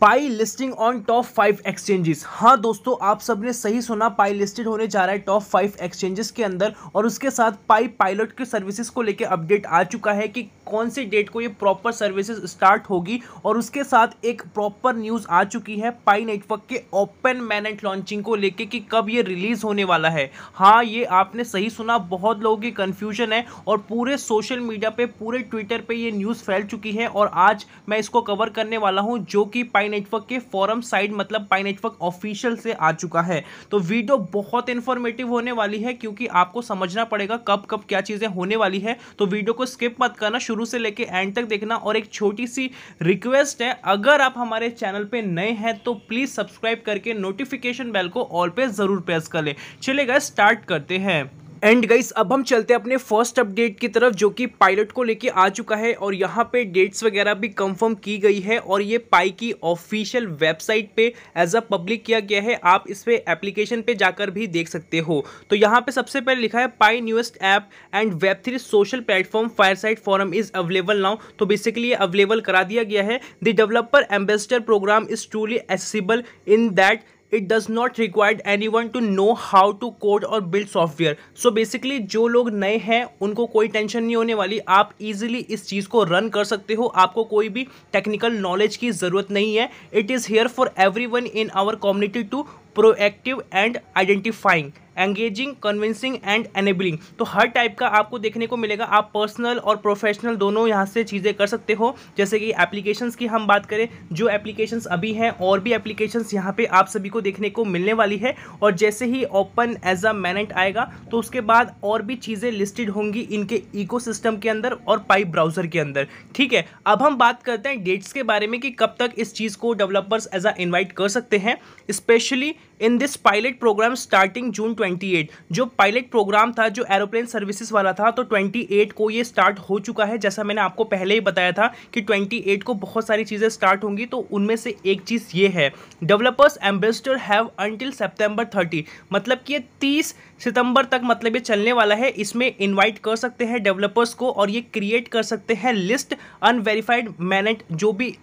pi listing on top five exchanges हाँ दोस्तों आप सबने सही सुना पाई लिस्टेड होने जा रहा है टॉप फाइव एक्सचेंजेस के अंदर और उसके साथ पाई पायलट के सर्विसेज को लेकर अपडेट आ चुका है कि कौन सी डेट को ये प्रॉपर सर्विसेज स्टार्ट होगी और उसके साथ एक प्रॉपर न्यूज़ आ चुकी है पाई नेटवर्क के ओपन मैनेट लॉन्चिंग को लेके कि कब ये रिलीज़ होने वाला है हाँ ये आपने सही सुना बहुत लोगों की कन्फ्यूजन है और पूरे सोशल मीडिया पे पूरे ट्विटर पे ये न्यूज़ फैल चुकी है और आज मैं इसको कवर करने वाला हूँ जो कि पाई नेटवर्क के फॉरम साइड मतलब पाई नेटवर्क ऑफिशियल से आ चुका है तो वीडियो बहुत इन्फॉर्मेटिव होने वाली है क्योंकि आपको समझना पड़ेगा कब कब क्या चीज़ें होने वाली है तो वीडियो को स्किप मत करना शुरू से लेके एंड तक देखना और एक छोटी सी रिक्वेस्ट है अगर आप हमारे चैनल पे नए हैं तो प्लीज़ सब्सक्राइब करके नोटिफिकेशन बेल को ऑल पे ज़रूर प्रेस कर ले चलेगा स्टार्ट करते हैं एंड गाइस अब हम चलते हैं अपने फर्स्ट अपडेट की तरफ जो कि पायलट को लेके आ चुका है और यहाँ पे डेट्स वगैरह भी कंफर्म की गई है और ये पाई की ऑफिशियल वेबसाइट पे एज अ पब्लिक किया गया है आप इस पर एप्लीकेशन पे जाकर भी देख सकते हो तो यहाँ पे सबसे पहले लिखा है Pi newest app and web three social platform Fireside forum is available now तो बेसिकली ये अवेलेबल करा दिया गया है the developer ambassador program is truly accessible in that it does not required any one to know how to code और build software so basically जो लोग नए हैं उनको कोई टेंशन नहीं होने वाली आप ईजिली इस चीज़ को रन कर सकते हो आपको कोई भी टेक्निकल नॉलेज की ज़रूरत नहीं है it is here for everyone in our community to proactive and identifying engaging convincing and enabling तो हर टाइप का आपको देखने को मिलेगा आप पर्सनल और प्रोफेशनल दोनों यहाँ से चीज़ें कर सकते हो जैसे कि एप्लीकेशंस की हम बात करें जो एप्लीकेशंस अभी हैं और भी एप्लीकेशंस यहाँ पे आप सभी को देखने को मिलने वाली है और जैसे ही ओपन एज अ मैनेट आएगा तो उसके बाद और भी चीज़ें लिस्टेड होंगी इनके इको के अंदर और पाइप ब्राउज़र के अंदर ठीक है अब हम बात करते हैं डेट्स के बारे में कि कब तक इस चीज़ को डेवलपर्स एज आ इन्वाइट कर सकते हैं specially in this pilot program starting June 28 जो पायलट प्रोग्राम था जो एरोप्लेन सर्विसेज वाला था तो 28 को ये स्टार्ट हो चुका है जैसा मैंने आपको पहले ही बताया था कि 28 को बहुत सारी चीज़ें स्टार्ट होंगी तो उनमें से एक चीज़ ये है developers ambassador have until September thirty मतलब कि ये तीस सितंबर तक मतलब ये चलने वाला है इसमें इन्वाइट कर सकते हैं डेवलपर्स को और ये क्रिएट कर सकते हैं लिस्ट अनवेरीफाइड मैनेट जो भी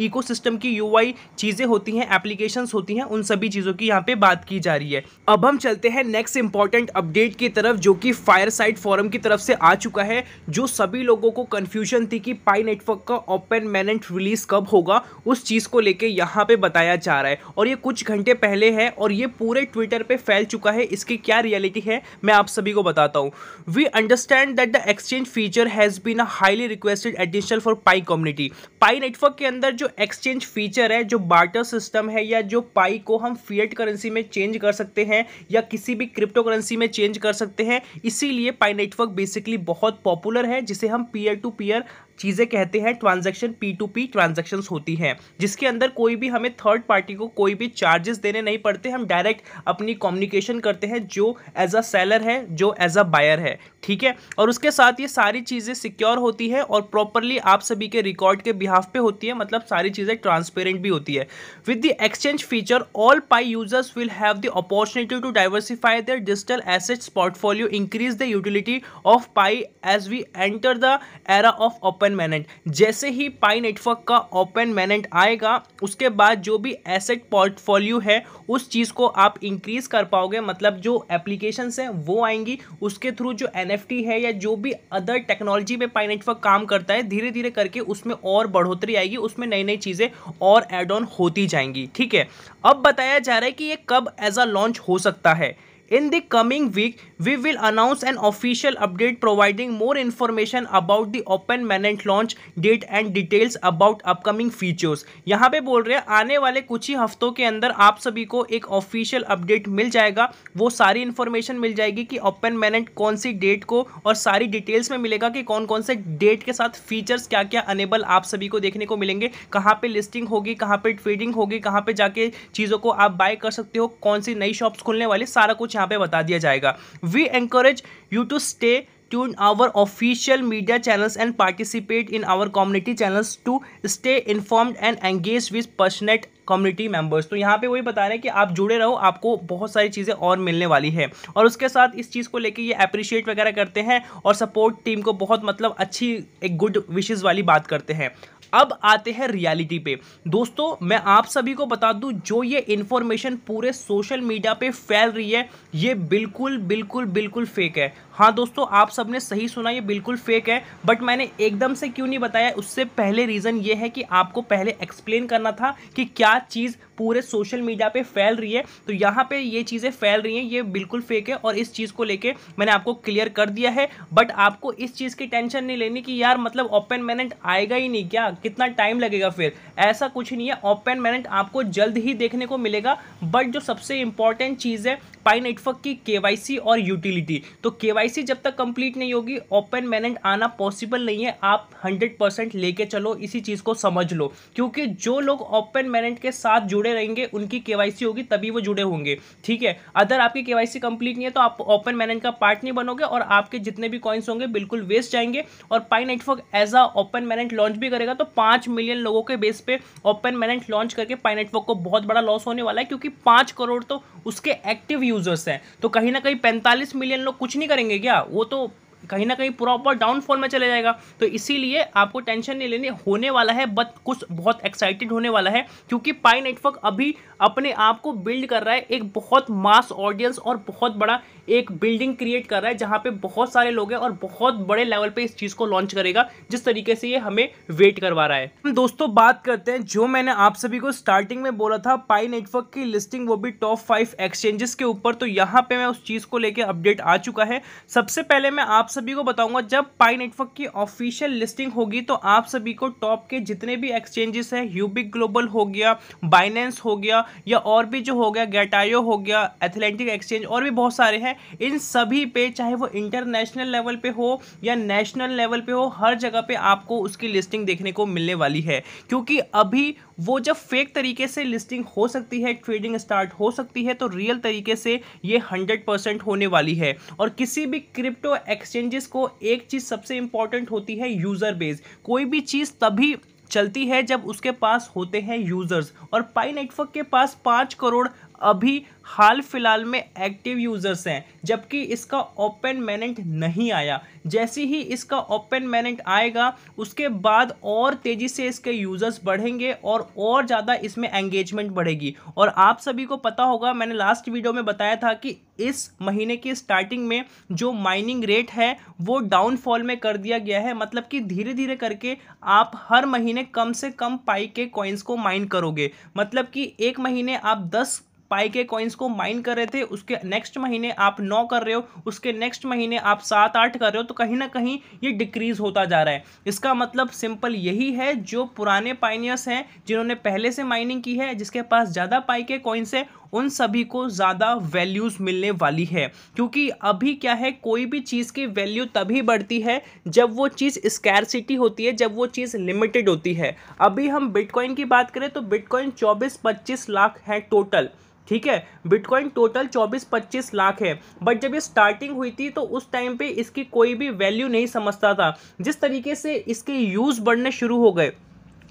इकोसिस्टम की यूआई चीज़ें होती हैं एप्लीकेशंस होती हैं उन सभी चीज़ों की यहाँ पे बात की जा रही है अब हम चलते हैं नेक्स्ट इंपॉर्टेंट अपडेट की तरफ जो कि फायर साइट फॉरम की तरफ से आ चुका है जो सभी लोगों को कन्फ्यूजन थी कि पाई नेटवर्क का ओपन मैनेंट रिलीज कब होगा उस चीज़ को लेकर यहाँ पर बताया जा रहा है और ये कुछ घंटे पहले है और ये पूरे ट्विटर पर फैल चुका है इसकी क्या रियलिटी है मैं आप सभी को बताता हूँ we understand that the exchange feature has been a highly requested additional for Pi community Pi network के अंदर जो एक्सचेंज फीचर है जो बार्टर सिस्टम है या जो पाई को हम फीएट करेंसी में चेंज कर सकते हैं या किसी भी क्रिप्टो करेंसी में चेंज कर सकते हैं इसीलिए पाई नेटवर्क बेसिकली बहुत पॉपुलर है जिसे हम पीयर टू पीयर चीज़ें कहते हैं transaction P to P transaction होती हैं जिसके अंदर कोई भी हमें थर्ड पार्टी को कोई भी चार्जेस देने नहीं पड़ते हम डायरेक्ट अपनी कम्युनिकेशन करते हैं जो एज अ सेलर है जो एज अ बायर है ठीक है और उसके साथ ये सारी चीज़ें सिक्योर होती है और प्रॉपरली आप सभी के रिकॉर्ड के बिहाफ पे होती है मतलब सारी चीज़ें ट्रांसपेरेंट भी होती है with the exchange feature all Pi users will have the opportunity to diversify their digital assets portfolio increase the utility of Pi as we enter the era of open open mainnet जैसे ही Pi network का open mainnet आएगा उसके बाद जो भी asset portfolio है उस चीज़ को आप इंक्रीज़ कर पाओगे मतलब जो एप्लीकेशंस हैं वो आएंगी उसके थ्रू जो एन है या जो भी अदर टेक्नोलॉजी पे पाई नेटवर्क काम करता है धीरे धीरे करके उसमें और बढ़ोतरी आएगी उसमें नई नई चीज़ें और एड ऑन होती जाएंगी ठीक है अब बताया जा रहा है कि ये कब एज अ लॉन्च हो सकता है in the coming week we will announce an official update providing more information about the open mainnet launch date and details about upcoming features यहाँ पे बोल रहे हैं आने वाले कुछ ही हफ्तों के अंदर आप सभी को एक ऑफिशियल अपडेट मिल जाएगा वो सारी इन्फॉर्मेशन मिल जाएगी कि ओपन मैनेट कौन सी डेट को और सारी डिटेल्स में मिलेगा कि कौन कौन से डेट के साथ फीचर्स क्या क्या अनेबल आप सभी को देखने को मिलेंगे कहाँ पे लिस्टिंग होगी कहाँ पे ट्रेडिंग होगी कहाँ पे जाके चीज़ों को आप बाय कर सकते हो कौन सी नई शॉप्स खुलने वाली सारा कुछ यहाँ पे बता दिया जाएगा we encourage you to stay tune our official media channels and participate in our community channels to stay informed and engage with passionate community members तो यहाँ पे वही बता रहे हैं कि आप जुड़े रहो आपको बहुत सारी चीज़ें और मिलने वाली है और उसके साथ इस चीज़ को लेके ये अप्रिशिएट वगैरह करते हैं और सपोर्ट टीम को बहुत मतलब अच्छी एक गुड विशेज़ वाली बात करते हैं अब आते हैं रियलिटी पे दोस्तों मैं आप सभी को बता दूं जो ये इंफॉर्मेशन पूरे सोशल मीडिया पे फैल रही है ये बिल्कुल बिल्कुल बिल्कुल फेक है हाँ दोस्तों आप सबने सही सुना ये बिल्कुल फेक है बट मैंने एकदम से क्यों नहीं बताया उससे पहले रीज़न ये है कि आपको पहले एक्सप्लेन करना था कि क्या चीज़ पूरे सोशल मीडिया पे फैल रही है तो यहाँ पे ये चीज़ें फैल रही हैं ये बिल्कुल फेक है और इस चीज़ को लेके मैंने आपको क्लियर कर दिया है बट आपको इस चीज़ की टेंशन नहीं लेनी कि यार मतलब ओपन मैनेंट आएगा ही नहीं क्या कितना टाइम लगेगा फिर ऐसा कुछ नहीं है ओपन मैनेंट आपको जल्द ही देखने को मिलेगा बट जो सबसे इंपॉर्टेंट चीज़ है पाई नेटवर्क की के और यूटिलिटी तो के जब तक कंप्लीट नहीं होगी ओपन मैनेट आना पॉसिबल नहीं है आप हंड्रेड परसेंट लेके चलो इसी चीज़ को समझ लो क्योंकि जो लोग ओपन मैनेट के साथ जुड़े रहेंगे उनकी के होगी तभी वो जुड़े होंगे ठीक है अगर आपकी केवाईसी कंप्लीट नहीं है तो आप ओपन मैनेट का पार्ट नहीं बनोगे और आपके जितने भी कॉइन्स होंगे बिल्कुल वेस्ट जाएंगे और Pi network as a open mainnet launch भी करेगा तो पाँच मिलियन लोगों के बेस पे ओपन मैनेट लॉन्च करके पाई नेटवर्क को बहुत बड़ा लॉस होने वाला है क्योंकि पाँच करोड़ तो उसके एक्टिव यूज़र्स हैं तो कहीं ना कहीं पैंतालीस मिलियन लोग कुछ नहीं करेंगे क्या वो तो कहीं ना कहीं प्रॉपर डाउनफॉल में चले जाएगा तो इसीलिए आपको टेंशन नहीं लेनी होने वाला है बट कुछ बहुत एक्साइटेड होने वाला है क्योंकि पाई नेटवर्क अभी अपने आप को बिल्ड कर रहा है एक बहुत मास ऑडियंस और बहुत बड़ा एक बिल्डिंग क्रिएट कर रहा है जहाँ पे बहुत सारे लोग हैं और बहुत बड़े लेवल पे इस चीज़ को लॉन्च करेगा जिस तरीके से ये हमें वेट करवा रहा है हम दोस्तों बात करते हैं जो मैंने आप सभी को स्टार्टिंग में बोला था पाई नेटवर्क की लिस्टिंग वो भी टॉप फाइव एक्सचेंजेस के ऊपर तो यहाँ पे मैं उस चीज़ को लेकर अपडेट आ चुका है सबसे पहले मैं आप सभी को बताऊंगा जब पाई नेटवर्क की ऑफिशियल लिस्टिंग होगी तो आप सभी को टॉप के जितने भी एक्सचेंजेस हैं यूबिक ग्लोबल हो गया बाइनेंस हो गया या और भी जो हो गया गैटायो हो गया एथलेटिक एक्सचेंज और भी बहुत सारे हैं इन सभी पे चाहे वो इंटरनेशनल लेवल पे हो या नेशनल लेवल पे हो हर जगह पे आपको उसकी लिस्टिंग देखने को मिलने वाली है क्योंकि अभी वो जब फेक तरीके से लिस्टिंग हो सकती है ट्रेडिंग स्टार्ट हो सकती है तो रियल तरीके से ये हंड्रेड होने वाली है और किसी भी क्रिप्टो एक्सचेंज एक्सचेंजेस को एक चीज़ सबसे इंपॉर्टेंट होती है यूज़र बेस कोई भी चीज़ तभी चलती है जब उसके पास होते हैं यूज़र्स और पाई नेटवर्क के पास पाँच करोड़ अभी हाल फिलहाल में एक्टिव यूज़र्स हैं जबकि इसका ओपन मैनेंट नहीं आया जैसे ही इसका ओपन मैनेंट आएगा उसके बाद और तेज़ी से इसके यूज़र्स बढ़ेंगे और और ज़्यादा इसमें एंगेजमेंट बढ़ेगी और आप सभी को पता होगा मैंने लास्ट वीडियो में बताया था कि इस महीने की स्टार्टिंग में जो माइनिंग रेट है वो डाउनफॉल में कर दिया गया है मतलब कि धीरे धीरे करके आप हर महीने कम से कम पाई के कॉइन्स को माइन करोगे मतलब कि एक महीने आप दस पाई के कॉइन्स को माइन कर रहे थे उसके नेक्स्ट महीने आप नौ कर रहे हो उसके नेक्स्ट महीने आप सात आठ कर रहे हो तो कहीं ना कहीं ये डिक्रीज़ होता जा रहा है इसका मतलब सिंपल यही है जो पुराने पाइनियर्स हैं जिन्होंने पहले से माइनिंग की है जिसके पास ज़्यादा पाई के कॉइन्स है उन सभी को ज़्यादा वैल्यूज़ मिलने वाली है क्योंकि अभी क्या है कोई भी चीज़ की वैल्यू तभी बढ़ती है जब वो चीज़ स्कैरसिटी होती है जब वो चीज़ लिमिटेड होती है अभी हम बिटकॉइन की बात करें तो बिटकॉइन चौबीस पच्चीस लाख है टोटल ठीक है बिटकॉइन टोटल 24-25 लाख है बट जब ये स्टार्टिंग हुई थी तो उस टाइम पे इसकी कोई भी वैल्यू नहीं समझता था जिस तरीके से इसके यूज़ बढ़ने शुरू हो गए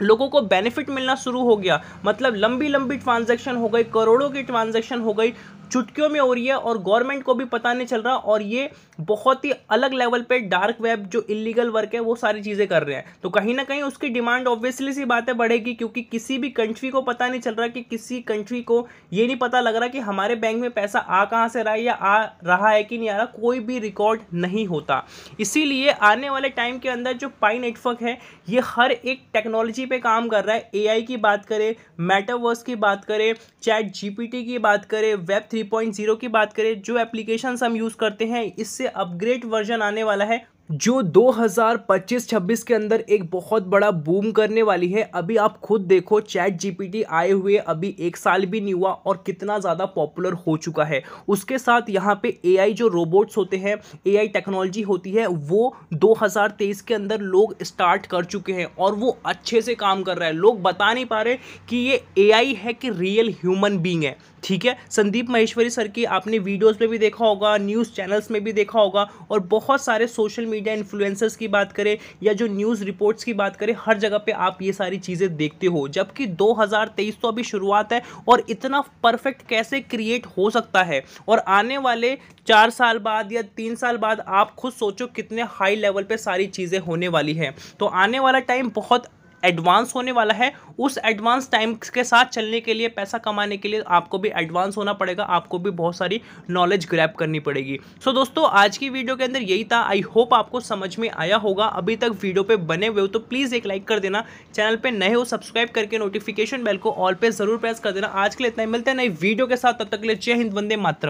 लोगों को बेनिफिट मिलना शुरू हो गया मतलब लंबी लंबी ट्रांजैक्शन हो गई करोड़ों की ट्रांजैक्शन हो गई चुटकियों में हो रही है और गवर्नमेंट को भी पता नहीं चल रहा और ये बहुत ही अलग लेवल पे डार्क वेब जो इलीगल वर्क है वो सारी चीज़ें कर रहे हैं तो कहीं ना कहीं उसकी डिमांड ऑब्वियसली सी बातें बढ़ेगी क्योंकि किसी भी कंट्री को पता नहीं चल रहा कि किसी कंट्री को ये नहीं पता लग रहा कि हमारे बैंक में पैसा आ कहाँ से रहा है या आ रहा है कि नहीं आ रहा कोई भी रिकॉर्ड नहीं होता इसीलिए आने वाले टाइम के अंदर जो पाई नेटवर्क है ये हर एक टेक्नोलॉजी पर काम कर रहा है ए की बात करें मेटावर्स की बात करें चैट जी की बात करें वेब थ्री 3.0 की बात करें जो एप्लीकेशंस हम यूज़ करते हैं इससे अपग्रेड वर्जन आने वाला है जो 2025-26 के अंदर एक बहुत बड़ा बूम करने वाली है अभी आप खुद देखो चैट जीपीटी आए हुए अभी एक साल भी नहीं हुआ और कितना ज़्यादा पॉपुलर हो चुका है उसके साथ यहाँ पे एआई जो रोबोट्स होते हैं एआई टेक्नोलॉजी होती है वो 2023 के अंदर लोग स्टार्ट कर चुके हैं और वो अच्छे से काम कर रहा है लोग बता नहीं पा रहे कि ये ए है कि रियल ह्यूमन बींग है ठीक है संदीप महेश्वरी सर की आपने वीडियोज़ में भी देखा होगा न्यूज़ चैनल्स में भी देखा होगा और बहुत सारे सोशल मीडिया मीडिया इन्फ्लुएंसर्स की बात करें या जो न्यूज़ रिपोर्ट्स की बात करें हर जगह पे आप ये सारी चीज़ें देखते हो जबकि 2023 तो अभी शुरुआत है और इतना परफेक्ट कैसे क्रिएट हो सकता है और आने वाले चार साल बाद या तीन साल बाद आप खुद सोचो कितने हाई लेवल पर सारी चीज़ें होने वाली हैं तो आने वाला टाइम बहुत एडवांस होने वाला है उस एडवांस टाइम के साथ चलने के लिए पैसा कमाने के लिए आपको भी एडवांस होना पड़ेगा आपको भी बहुत सारी नॉलेज ग्रैप करनी पड़ेगी सो so, दोस्तों आज की वीडियो के अंदर यही था आई होप आपको समझ में आया होगा अभी तक वीडियो पे बने हुए हो तो प्लीज़ एक लाइक कर देना चैनल पे नए हो सब्सक्राइब करके नोटिफिकेशन बेल को ऑल पे ज़रूर प्रेस कर देना आज के लिए इतना ही मिलते हैं नई वीडियो के साथ तब तक के लिए जय हिंद वंदे मातरम